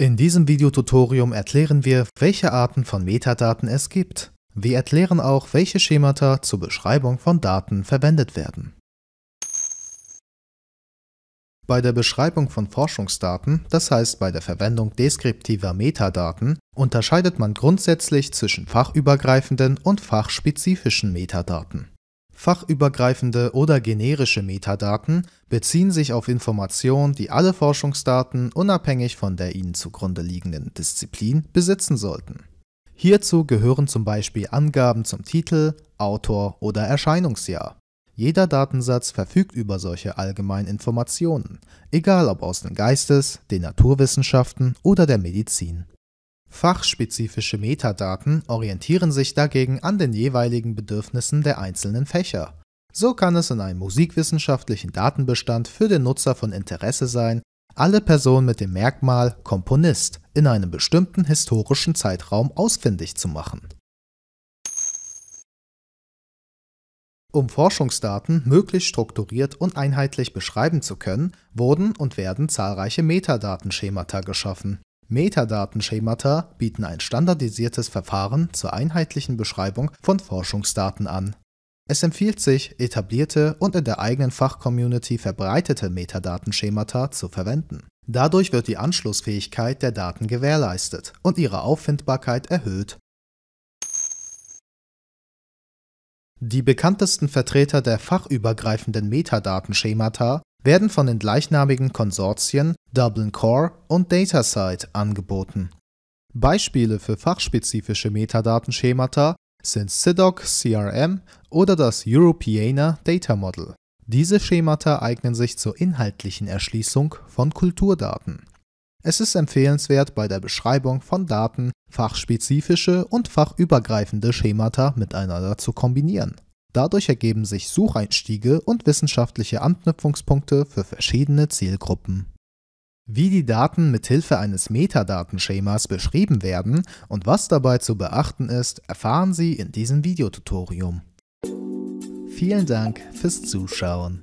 In diesem Videotutorium erklären wir, welche Arten von Metadaten es gibt. Wir erklären auch, welche Schemata zur Beschreibung von Daten verwendet werden. Bei der Beschreibung von Forschungsdaten, das heißt bei der Verwendung deskriptiver Metadaten, unterscheidet man grundsätzlich zwischen fachübergreifenden und fachspezifischen Metadaten. Fachübergreifende oder generische Metadaten beziehen sich auf Informationen, die alle Forschungsdaten unabhängig von der ihnen zugrunde liegenden Disziplin besitzen sollten. Hierzu gehören zum Beispiel Angaben zum Titel, Autor oder Erscheinungsjahr. Jeder Datensatz verfügt über solche allgemeinen Informationen, egal ob aus den Geistes-, den Naturwissenschaften oder der Medizin. Fachspezifische Metadaten orientieren sich dagegen an den jeweiligen Bedürfnissen der einzelnen Fächer. So kann es in einem musikwissenschaftlichen Datenbestand für den Nutzer von Interesse sein, alle Personen mit dem Merkmal Komponist in einem bestimmten historischen Zeitraum ausfindig zu machen. Um Forschungsdaten möglichst strukturiert und einheitlich beschreiben zu können, wurden und werden zahlreiche Metadatenschemata geschaffen. Metadatenschemata bieten ein standardisiertes Verfahren zur einheitlichen Beschreibung von Forschungsdaten an. Es empfiehlt sich, etablierte und in der eigenen Fachcommunity verbreitete Metadatenschemata zu verwenden. Dadurch wird die Anschlussfähigkeit der Daten gewährleistet und ihre Auffindbarkeit erhöht. Die bekanntesten Vertreter der fachübergreifenden Metadatenschemata werden von den gleichnamigen Konsortien Dublin Core und DataSite angeboten. Beispiele für fachspezifische Metadatenschemata sind SIDOC, CRM oder das Europeana Data Model. Diese Schemata eignen sich zur inhaltlichen Erschließung von Kulturdaten. Es ist empfehlenswert, bei der Beschreibung von Daten fachspezifische und fachübergreifende Schemata miteinander zu kombinieren. Dadurch ergeben sich Sucheinstiege und wissenschaftliche Anknüpfungspunkte für verschiedene Zielgruppen. Wie die Daten mithilfe eines Metadatenschemas beschrieben werden und was dabei zu beachten ist, erfahren Sie in diesem Videotutorium. Vielen Dank fürs Zuschauen.